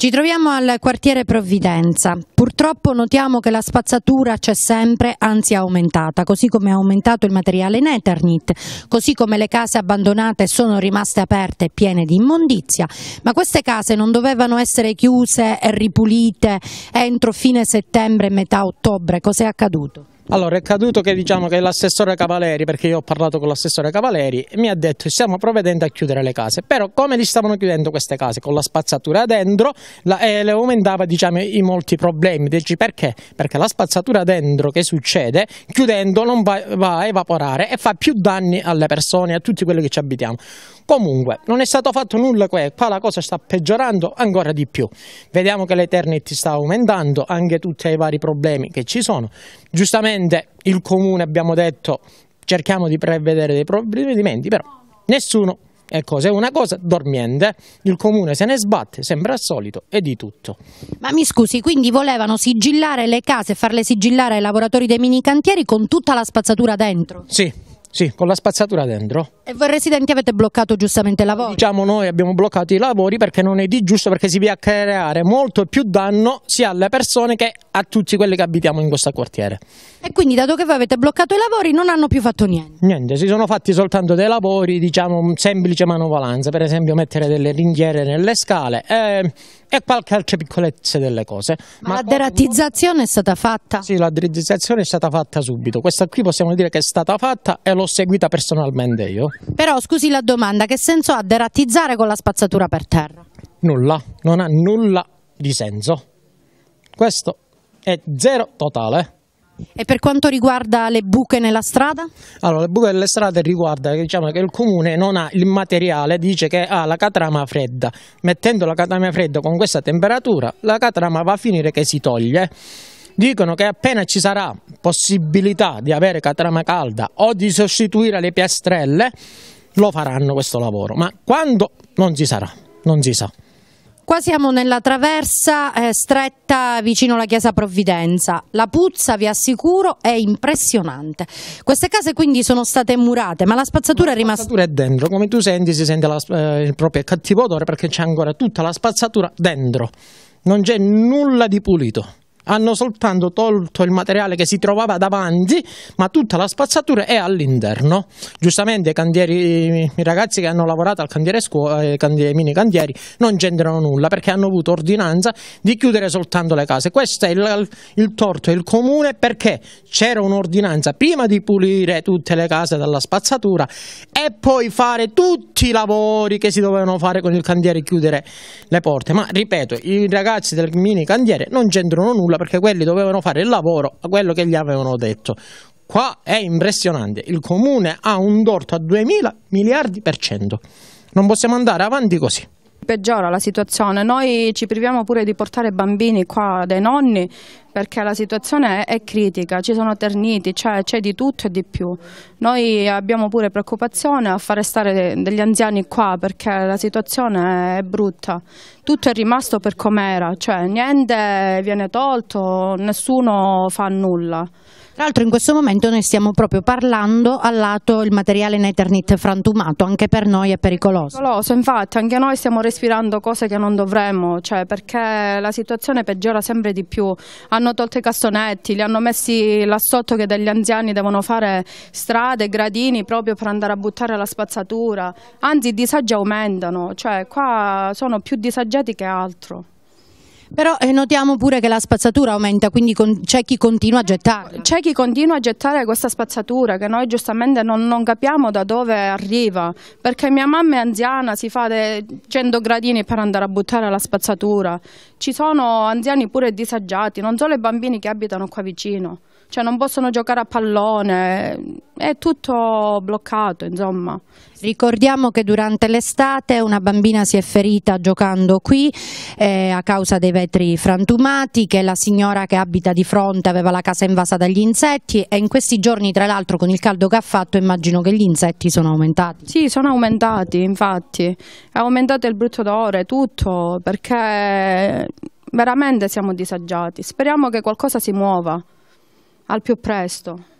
Ci troviamo al quartiere Provvidenza. Purtroppo notiamo che la spazzatura c'è sempre, anzi è aumentata, così come è aumentato il materiale in Eternit, così come le case abbandonate sono rimaste aperte e piene di immondizia, ma queste case non dovevano essere chiuse e ripulite entro fine settembre, metà ottobre. Cos'è accaduto? Allora è accaduto che diciamo che l'assessore Cavaleri, perché io ho parlato con l'assessore Cavaleri, mi ha detto che stiamo provvedendo a chiudere le case, però come li stavano chiudendo queste case? Con la spazzatura dentro la, eh, le aumentava diciamo, i molti problemi, dici perché? Perché la spazzatura dentro che succede chiudendo non va, va, a evaporare e fa più danni alle persone, a tutti quelli che ci abitiamo. Comunque non è stato fatto nulla, qua la cosa sta peggiorando ancora di più. Vediamo che l'Eternity sta aumentando, anche tutti i vari problemi che ci sono. Giustamente Ovviamente il comune abbiamo detto cerchiamo di prevedere dei provvedimenti, però nessuno Ecco, se è una cosa dormiente, il comune se ne sbatte, sembra al solito, e di tutto. Ma mi scusi, quindi volevano sigillare le case, farle sigillare ai lavoratori dei mini cantieri con tutta la spazzatura dentro? Sì. Sì, con la spazzatura dentro. E voi residenti avete bloccato giustamente i lavori? Diciamo noi abbiamo bloccato i lavori perché non è di giusto perché si va a creare molto più danno sia alle persone che a tutti quelli che abitiamo in questo quartiere. E quindi dato che voi avete bloccato i lavori non hanno più fatto niente? Niente, si sono fatti soltanto dei lavori, diciamo, semplice manovalanza, per esempio mettere delle ringhiere nelle scale eh, e qualche altra piccolezza delle cose. Ma, Ma la derattizzazione non... è stata fatta? Sì, la derattizzazione è stata fatta subito, questa qui possiamo dire che è stata fatta e l'ho seguita personalmente io. Però scusi la domanda, che senso ha derattizzare con la spazzatura per terra? Nulla, non ha nulla di senso. Questo è zero totale. E per quanto riguarda le buche nella strada? Allora, le buche nelle strade riguarda diciamo, che il comune non ha il materiale, dice che ha la catrama fredda. Mettendo la catrama fredda con questa temperatura, la catrama va a finire che si toglie. Dicono che appena ci sarà possibilità di avere catrama calda o di sostituire le piastrelle, lo faranno questo lavoro, ma quando non si sarà, non si sa. Qua siamo nella traversa eh, stretta vicino alla chiesa Provvidenza. La puzza, vi assicuro, è impressionante. Queste case quindi sono state murate, ma la spazzatura ma è rimasta... La spazzatura è dentro, come tu senti si sente la, eh, il proprio cattivo odore perché c'è ancora tutta la spazzatura dentro. Non c'è nulla di pulito hanno soltanto tolto il materiale che si trovava davanti, ma tutta la spazzatura è all'interno. Giustamente i, cantieri, i ragazzi che hanno lavorato al cantiere scuola, eh, i mini cantieri, non c'entrano nulla perché hanno avuto ordinanza di chiudere soltanto le case. Questo è il, il torto il comune perché c'era un'ordinanza prima di pulire tutte le case dalla spazzatura e poi fare tutti i lavori che si dovevano fare con il cantiere e chiudere le porte. Ma ripeto, i ragazzi del mini cantiere non c'entrano nulla perché quelli dovevano fare il lavoro a quello che gli avevano detto. Qua è impressionante, il comune ha un torto a 2.000 miliardi per cento. Non possiamo andare avanti così. Peggiora la situazione, noi ci priviamo pure di portare bambini qua dai nonni perché la situazione è, critica, ci sono terniti, c'è, di tutto e di più. Noi abbiamo pure preoccupazione a fare stare degli anziani qua perché la situazione è brutta. Tutto è rimasto per com'era, cioè niente viene tolto, nessuno fa nulla. Tra l'altro in questo momento noi stiamo proprio parlando al lato il materiale in Eternit frantumato, anche per noi è pericoloso. Pericoloso, infatti anche noi stiamo respirando cose che non dovremmo, cioè perché la situazione peggiora sempre di più. Hanno tolto i castonetti, li hanno messi là sotto che degli anziani devono fare strade, gradini proprio per andare a buttare la spazzatura. Anzi i disagi aumentano, cioè qua sono più disagiati che altro. Però eh, notiamo pure che la spazzatura aumenta, quindi c'è chi continua a gettare. C'è chi continua a gettare questa spazzatura che noi giustamente non, non, capiamo da dove arriva, perché mia mamma è anziana, si fa 100 gradini per andare a buttare la spazzatura. Ci sono anziani pure disagiati, non solo i bambini che abitano qua vicino cioè non possono giocare a pallone, è tutto bloccato insomma. Ricordiamo che durante l'estate una bambina si è ferita giocando qui eh, a causa dei vetri frantumati, che la signora che abita di fronte aveva la casa invasa dagli insetti e in questi giorni tra l'altro con il caldo che ha fatto immagino che gli insetti sono aumentati. Sì, sono aumentati infatti, è aumentato il brutto odore, tutto, perché veramente siamo disagiati, speriamo che qualcosa si muova al più presto.